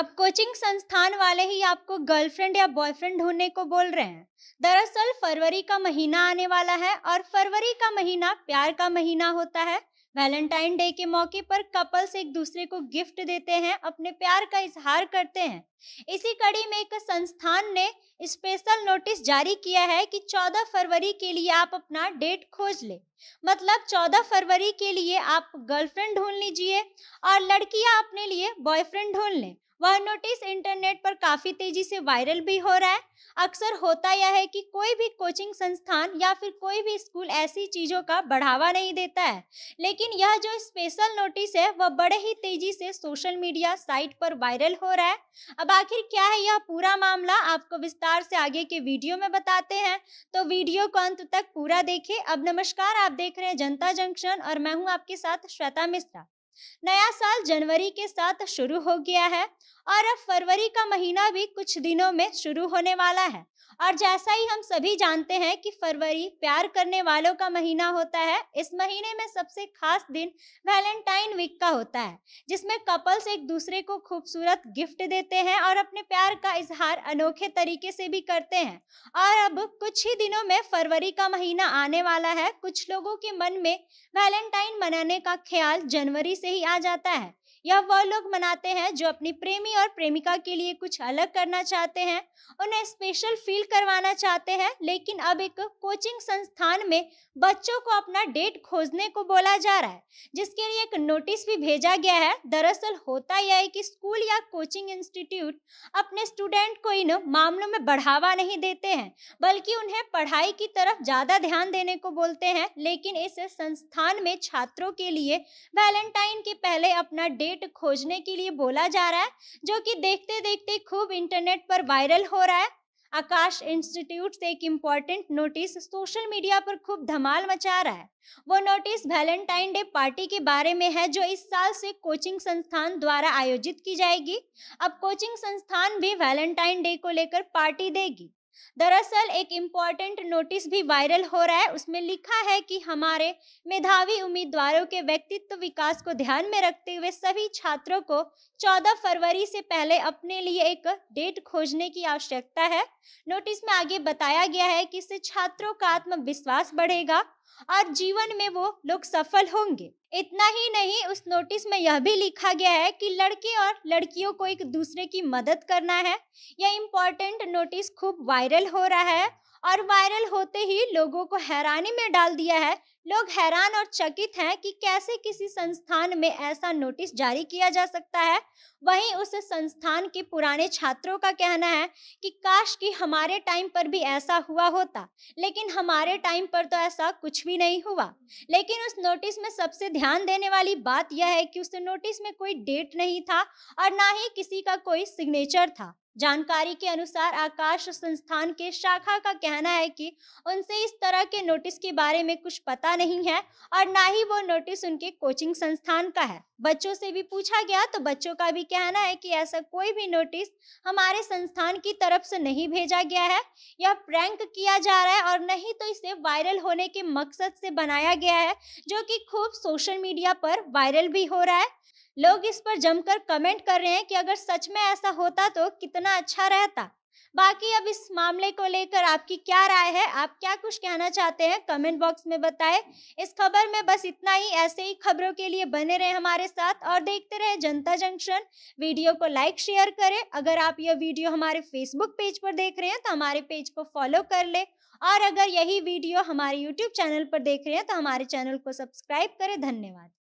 अब कोचिंग संस्थान वाले ही आपको गर्लफ्रेंड या बॉयफ्रेंड ढूंढने को बोल रहे हैं दरअसल फरवरी का महीना आने वाला है और फरवरी का महीना प्यार का महीना होता है वैलेंटाइन डे के मौके पर कपल्स एक दूसरे को गिफ्ट देते हैं अपने प्यार का इजहार करते हैं इसी कड़ी में एक संस्थान ने स्पेशल नोटिस जारी किया है कि 14 फरवरी के लिए आप अपना डेट खोज ले मतलब 14 फरवरी के लिए आप गर्लफ्रेंड ढूंढ लीजिए और लड़कियां अपने लिए बॉयफ्रेंड ढूंढ लें वह नोटिस इंटरनेट पर काफ़ी तेज़ी से वायरल भी हो रहा है अक्सर होता यह है कि कोई भी कोचिंग संस्थान या फिर कोई भी स्कूल ऐसी चीज़ों का बढ़ावा नहीं देता है लेकिन यह जो स्पेशल नोटिस है वह बड़े ही तेज़ी से सोशल मीडिया साइट पर वायरल हो रहा है अब आखिर क्या है यह पूरा मामला आपको विस्तार से आगे के वीडियो में बताते हैं तो वीडियो को अंत तक पूरा देखें अब नमस्कार आप देख रहे हैं जनता जंक्शन और मैं हूँ आपके साथ श्वेता मिश्रा नया साल जनवरी के साथ शुरू हो गया है और अब फरवरी का महीना भी कुछ दिनों में शुरू होने वाला है और जैसा ही हम सभी जानते हैं कि फरवरी प्यार करने वालों का महीना होता है इस महीने में सबसे खास दिन वैलेंटाइन वीक का होता है जिसमें कपल्स एक दूसरे को खूबसूरत गिफ्ट देते हैं और अपने प्यार का इजहार अनोखे तरीके से भी करते हैं और अब कुछ ही दिनों में फरवरी का महीना आने वाला है कुछ लोगों के मन में वैलेंटाइन मनाने का ख्याल जनवरी से ही आ जाता है या वह लोग मनाते हैं जो अपनी प्रेमी और प्रेमिका के लिए कुछ अलग करना चाहते हैं उन्हें स्पेशल फील करवाना चाहते हैं लेकिन अब एक कोचिंग संस्थान में बच्चों को अपना डेट खोजने को बोला जा रहा है जिसके लिए एक नोटिस भी भेजा गया है दरअसल होता यह है कि स्कूल या कोचिंग इंस्टीट्यूट अपने स्टूडेंट को इन मामलों में बढ़ावा नहीं देते हैं बल्कि उन्हें पढ़ाई की तरफ ज़्यादा ध्यान देने को बोलते हैं लेकिन इस संस्थान में छात्रों के लिए वैलेंटाइन के पहले अपना डेट डेट खोजने के लिए बोला जा रहा है जो कि देखते देखते खूब इंटरनेट पर वायरल हो रहा है आकाश इंस्टीट्यूट से एक इम्पॉर्टेंट नोटिस सोशल मीडिया पर खूब धमाल मचा रहा है वो नोटिस वैलेंटाइन डे पार्टी के बारे में है जो इस साल से कोचिंग संस्थान द्वारा आयोजित की जाएगी अब कोचिंग संस्थान भी वैलेंटाइन डे को लेकर पार्टी देगी दरअसल एक इम्पॉर्टेंट नोटिस भी वायरल हो रहा है उसमें लिखा है कि हमारे मेधावी उम्मीदवारों के व्यक्तित्व विकास को ध्यान में रखते हुए सभी छात्रों को 14 फरवरी से पहले अपने लिए एक डेट खोजने की आवश्यकता है नोटिस में आगे बताया गया है कि इससे छात्रों का आत्मविश्वास बढ़ेगा और जीवन में वो लोग सफल होंगे इतना ही नहीं उस नोटिस में यह भी लिखा गया है कि लड़के और लड़कियों को एक दूसरे की मदद करना है यह इम्पॉर्टेंट नोटिस खूब वायरल हो रहा है और वायरल होते ही लोगों को हैरानी में डाल दिया है लोग हैरान और चकित हैं कि कैसे किसी संस्थान में ऐसा नोटिस जारी किया जा सकता है वहीं उस संस्थान के पुराने छात्रों का कहना है कि काश कि हमारे टाइम पर भी ऐसा हुआ होता लेकिन हमारे टाइम पर तो ऐसा कुछ भी नहीं हुआ लेकिन उस नोटिस में सबसे ध्यान देने वाली बात यह है कि उस नोटिस में कोई डेट नहीं था और ना ही किसी का कोई सिग्नेचर था जानकारी के अनुसार आकाश संस्थान के शाखा का कहना है कि उनसे इस तरह के नोटिस के बारे में कुछ पता नहीं है और ना ही वो नोटिस उनके कोचिंग संस्थान का है बच्चों से भी पूछा गया तो बच्चों का भी कहना है कि ऐसा कोई भी नोटिस हमारे संस्थान की तरफ से नहीं भेजा गया है यह प्रैंक किया जा रहा है और नहीं तो इसे वायरल होने के मकसद से बनाया गया है जो कि खूब सोशल मीडिया पर वायरल भी हो रहा है लोग इस पर जमकर कमेंट कर रहे हैं कि अगर सच में ऐसा होता तो कितना अच्छा रहता बाकी अब इस मामले को लेकर आपकी क्या राय है आप क्या कुछ कहना चाहते हैं कमेंट बॉक्स में बताएं इस खबर में बस इतना ही ऐसे ही खबरों के लिए बने रहें हमारे साथ और देखते रहें जनता जंक्शन वीडियो को लाइक शेयर करें अगर आप यह वीडियो हमारे फेसबुक पेज पर देख रहे हैं तो हमारे पेज को फॉलो कर ले और अगर यही वीडियो हमारे यूट्यूब चैनल पर देख रहे हैं तो हमारे चैनल को सब्सक्राइब करें धन्यवाद